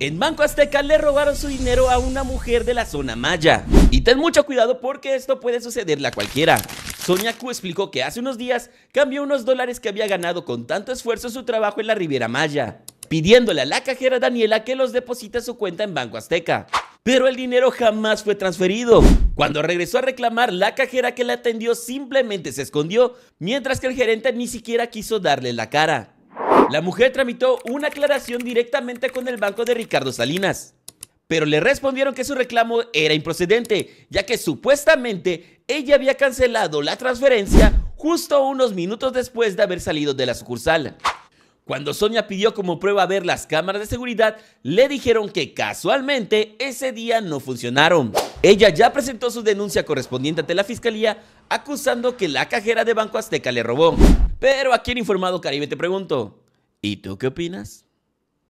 En Banco Azteca le robaron su dinero a una mujer de la zona maya. Y ten mucho cuidado porque esto puede sucederle a cualquiera. Sonia Q explicó que hace unos días cambió unos dólares que había ganado con tanto esfuerzo en su trabajo en la Riviera Maya, pidiéndole a la cajera Daniela que los deposite su cuenta en Banco Azteca. Pero el dinero jamás fue transferido. Cuando regresó a reclamar, la cajera que la atendió simplemente se escondió, mientras que el gerente ni siquiera quiso darle la cara. La mujer tramitó una aclaración directamente con el banco de Ricardo Salinas, pero le respondieron que su reclamo era improcedente, ya que supuestamente ella había cancelado la transferencia justo unos minutos después de haber salido de la sucursal. Cuando Sonia pidió como prueba ver las cámaras de seguridad, le dijeron que casualmente ese día no funcionaron. Ella ya presentó su denuncia correspondiente ante la fiscalía acusando que la cajera de Banco Azteca le robó. Pero ¿a quién Informado Caribe te pregunto, ¿Y tú qué opinas?